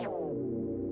you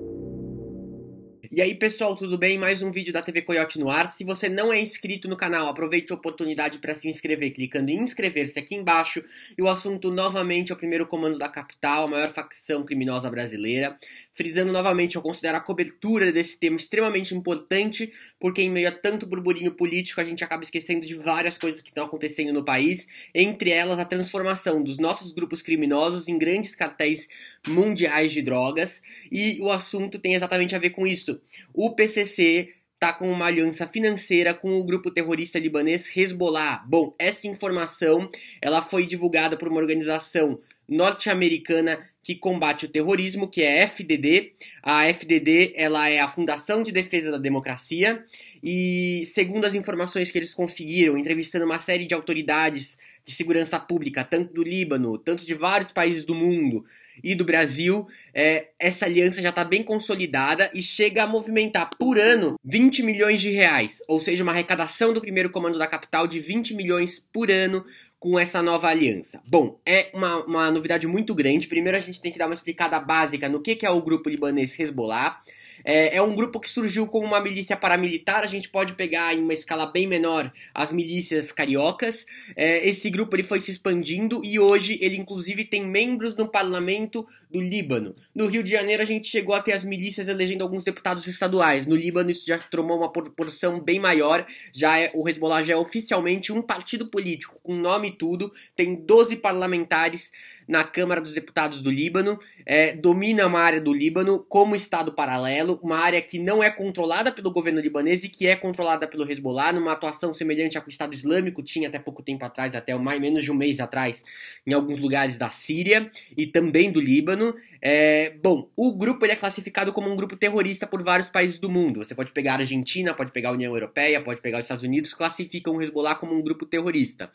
E aí, pessoal, tudo bem? Mais um vídeo da TV Coyote no ar. Se você não é inscrito no canal, aproveite a oportunidade para se inscrever clicando em inscrever-se aqui embaixo. E o assunto novamente é o primeiro comando da capital, a maior facção criminosa brasileira. Frisando novamente, eu considero a cobertura desse tema extremamente importante, porque em meio a tanto burburinho político, a gente acaba esquecendo de várias coisas que estão acontecendo no país, entre elas a transformação dos nossos grupos criminosos em grandes cartéis mundiais de drogas. E o assunto tem exatamente a ver com isso. O PCC está com uma aliança financeira com o grupo terrorista libanês Hezbollah. Bom, essa informação ela foi divulgada por uma organização norte-americana que combate o terrorismo, que é a FDD. A FDD ela é a Fundação de Defesa da Democracia e segundo as informações que eles conseguiram, entrevistando uma série de autoridades de segurança pública, tanto do Líbano, tanto de vários países do mundo e do Brasil, é, essa aliança já está bem consolidada e chega a movimentar por ano 20 milhões de reais, ou seja, uma arrecadação do primeiro comando da capital de 20 milhões por ano com essa nova aliança? Bom, é uma, uma novidade muito grande. Primeiro a gente tem que dar uma explicada básica no que, que é o grupo libanês Hezbollah. É, é, um grupo que surgiu como uma milícia paramilitar, a gente pode pegar em uma escala bem menor as milícias cariocas. É, esse grupo ele foi se expandindo e hoje ele inclusive tem membros no parlamento do Líbano. No Rio de Janeiro a gente chegou a ter as milícias elegendo alguns deputados estaduais. No Líbano isso já tomou uma proporção bem maior, já é, o Hezbollah já é oficialmente um partido político, com nome e tudo, tem 12 parlamentares na Câmara dos Deputados do Líbano, é, domina uma área do Líbano como Estado paralelo, uma área que não é controlada pelo governo libanês e que é controlada pelo Hezbollah, numa atuação semelhante à que o Estado Islâmico tinha até pouco tempo atrás, até mais menos de um mês atrás, em alguns lugares da Síria e também do Líbano. É, bom, o grupo ele é classificado como um grupo terrorista por vários países do mundo. Você pode pegar a Argentina, pode pegar a União Europeia, pode pegar os Estados Unidos, classificam o Hezbollah como um grupo terrorista.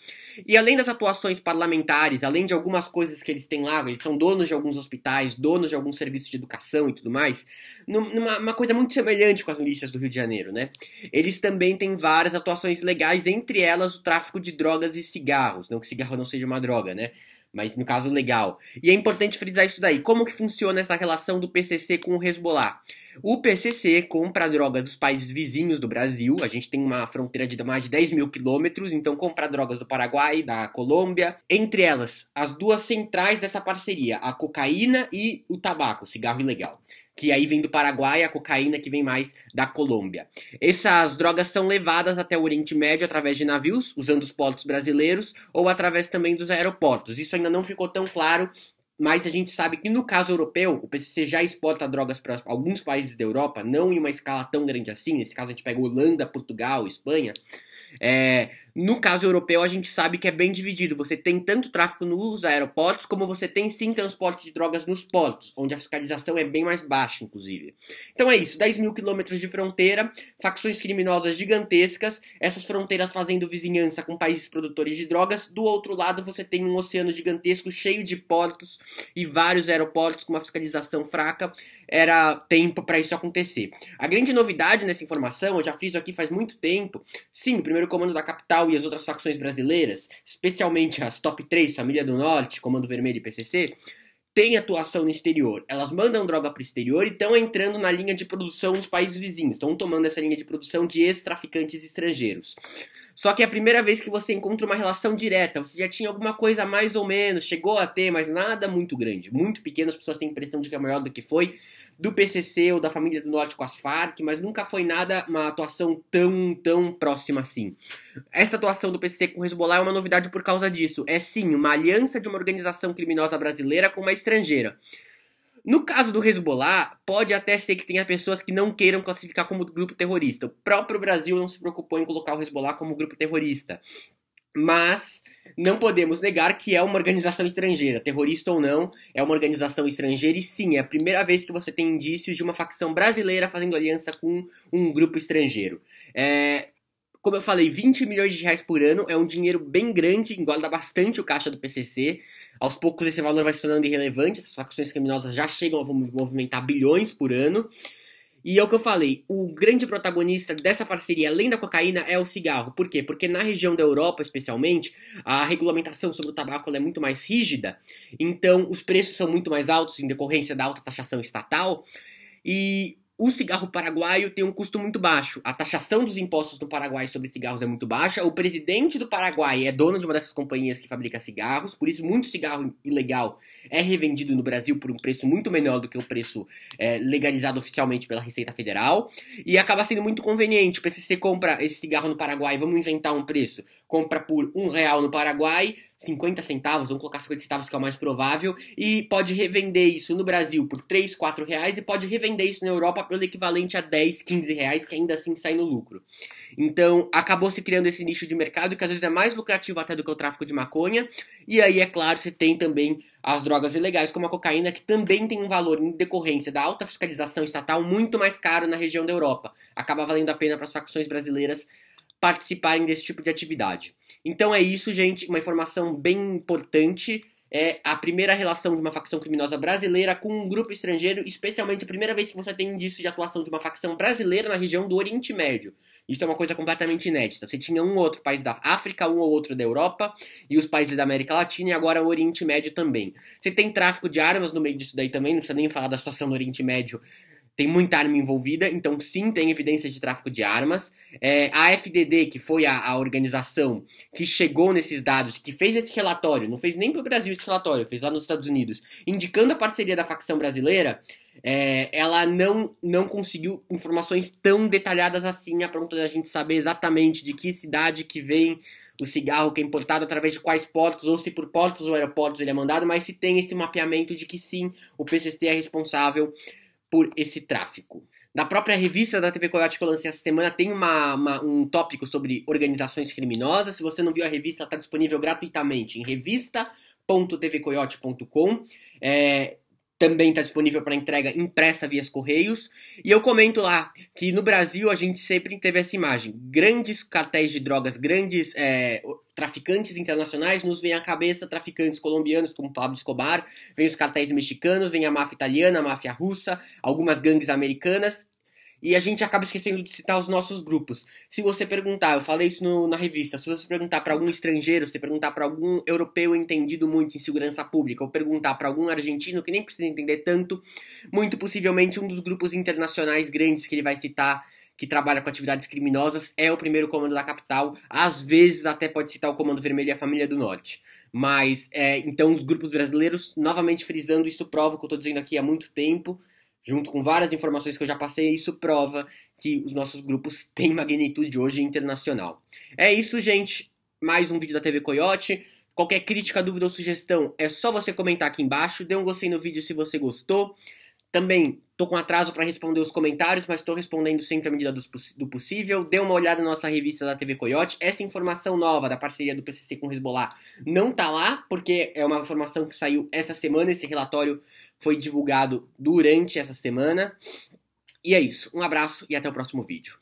E além das atuações parlamentares, além de algumas coisas que eles têm lá, eles são donos de alguns hospitais, donos de alguns serviços de educação e tudo mais, numa coisa muito semelhante com as milícias do Rio de Janeiro, né? Eles também têm várias atuações legais, entre elas o tráfico de drogas e cigarros, não né? que cigarro não seja uma droga, né? mas no caso legal. E é importante frisar isso daí. Como que funciona essa relação do PCC com o Hezbollah? O PCC compra droga dos países vizinhos do Brasil. A gente tem uma fronteira de mais de 10 mil quilômetros, então compra drogas do Paraguai, da Colômbia. Entre elas, as duas centrais dessa parceria, a cocaína e o tabaco, cigarro ilegal que aí vem do Paraguai, a cocaína que vem mais da Colômbia. Essas drogas são levadas até o Oriente Médio através de navios, usando os portos brasileiros ou através também dos aeroportos. Isso ainda não ficou tão claro, mas a gente sabe que no caso europeu, o PCC já exporta drogas para alguns países da Europa, não em uma escala tão grande assim. Nesse caso a gente pega Holanda, Portugal, Espanha. É, no caso europeu, a gente sabe que é bem dividido. Você tem tanto tráfico nos aeroportos, como você tem sim transporte de drogas nos portos, onde a fiscalização é bem mais baixa, inclusive. Então é isso: 10 mil quilômetros de fronteira, facções criminosas gigantescas, essas fronteiras fazendo vizinhança com países produtores de drogas. Do outro lado, você tem um oceano gigantesco cheio de portos e vários aeroportos com uma fiscalização fraca. Era tempo para isso acontecer. A grande novidade nessa informação, eu já fiz isso aqui faz muito tempo. Sim, o primeiro primeiro comando da capital e as outras facções brasileiras, especialmente as top 3, Família do Norte, Comando Vermelho e PCC, têm atuação no exterior. Elas mandam droga para o exterior e estão entrando na linha de produção dos países vizinhos, estão tomando essa linha de produção de ex-traficantes estrangeiros. Só que é a primeira vez que você encontra uma relação direta, você já tinha alguma coisa mais ou menos, chegou a ter, mas nada muito grande, muito pequeno, as pessoas têm a impressão de que é maior do que foi, do PCC ou da família do Norte com as Farc, mas nunca foi nada uma atuação tão, tão próxima assim. Essa atuação do PCC com o Hezbollah é uma novidade por causa disso. É sim uma aliança de uma organização criminosa brasileira com uma estrangeira. No caso do Hezbollah, pode até ser que tenha pessoas que não queiram classificar como grupo terrorista. O próprio Brasil não se preocupou em colocar o Hezbollah como grupo terrorista mas não podemos negar que é uma organização estrangeira, terrorista ou não, é uma organização estrangeira e sim, é a primeira vez que você tem indícios de uma facção brasileira fazendo aliança com um grupo estrangeiro. É, como eu falei, 20 milhões de reais por ano é um dinheiro bem grande, engorda bastante o caixa do PCC. Aos poucos esse valor vai se tornando irrelevante, essas facções criminosas já chegam a movimentar bilhões por ano. E é o que eu falei, o grande protagonista dessa parceria, além da cocaína, é o cigarro. Por quê? Porque na região da Europa, especialmente, a regulamentação sobre o tabaco é muito mais rígida, então os preços são muito mais altos em decorrência da alta taxação estatal. E o cigarro paraguaio tem um custo muito baixo. A taxação dos impostos no Paraguai sobre cigarros é muito baixa. O presidente do Paraguai é dono de uma dessas companhias que fabrica cigarros, por isso muito cigarro ilegal é revendido no Brasil por um preço muito menor do que o preço é, legalizado oficialmente pela Receita Federal. E acaba sendo muito conveniente, porque se você compra esse cigarro no Paraguai, vamos inventar um preço, compra por um real no Paraguai, 50 centavos, vamos colocar 50 centavos que é o mais provável, e pode revender isso no Brasil por 3, 4 reais e pode revender isso na Europa pelo equivalente a 10, 15 reais, que ainda assim sai no lucro. Então acabou se criando esse nicho de mercado que às vezes é mais lucrativo até do que o tráfico de maconha, e aí é claro, você tem também as drogas ilegais como a cocaína, que também tem um valor em decorrência da alta fiscalização estatal muito mais caro na região da Europa. Acaba valendo a pena para as facções brasileiras participarem desse tipo de atividade. Então é isso, gente, uma informação bem importante. É a primeira relação de uma facção criminosa brasileira com um grupo estrangeiro, especialmente a primeira vez que você tem indício de atuação de uma facção brasileira na região do Oriente Médio. Isso é uma coisa completamente inédita. Você tinha um ou outro país da África, um ou outro da Europa, e os países da América Latina, e agora o Oriente Médio também. Você tem tráfico de armas no meio disso daí também, não precisa nem falar da situação no Oriente Médio, tem muita arma envolvida, então sim tem evidência de tráfico de armas. É, a FDD, que foi a, a, organização que chegou nesses dados, que fez esse relatório, não fez nem para o Brasil esse relatório, fez lá nos Estados Unidos, indicando a parceria da facção brasileira, é, ela não, não conseguiu informações tão detalhadas assim, a ponto da gente saber exatamente de que cidade que vem o cigarro que é importado através de quais portos, ou se por portos ou aeroportos ele é mandado, mas se tem esse mapeamento de que sim, o PCC é responsável por esse tráfico. Na própria revista da TV Coyote que eu lancei essa semana tem uma, uma, um tópico sobre organizações criminosas. Se você não viu a revista, está disponível gratuitamente em revista.tvcoyote.com. É, também está disponível para entrega impressa via Correios. E eu comento lá que no Brasil a gente sempre teve essa imagem: grandes cartéis de drogas, grandes é, traficantes internacionais, nos vem à cabeça traficantes colombianos como Pablo Escobar, vem os cartéis mexicanos, vem a máfia italiana, a máfia russa, algumas gangues americanas, e a gente acaba esquecendo de citar os nossos grupos. Se você perguntar, eu falei isso no, na revista, se você perguntar para algum estrangeiro, se perguntar para algum europeu entendido muito em segurança pública, ou perguntar para algum argentino que nem precisa entender tanto, muito possivelmente um dos grupos internacionais grandes que ele vai citar que trabalha com atividades criminosas, é o primeiro comando da capital. Às vezes até pode citar o Comando Vermelho e a Família do Norte. Mas, é, então, os grupos brasileiros, novamente frisando, isso prova o que eu estou dizendo aqui há muito tempo, junto com várias informações que eu já passei, isso prova que os nossos grupos têm magnitude hoje internacional. É isso, gente. Mais um vídeo da TV Coyote. Qualquer crítica, dúvida ou sugestão é só você comentar aqui embaixo. Dê um gostei no vídeo se você gostou. Também tô com atraso para responder os comentários, mas estou respondendo sempre à medida do, do, possível. Dê uma olhada na nossa revista da TV Coyote. Essa informação nova da parceria do PCC com o Hezbollah não tá lá, porque é uma informação que saiu essa semana. Esse relatório foi divulgado durante essa semana. E é isso. Um abraço e até o próximo vídeo.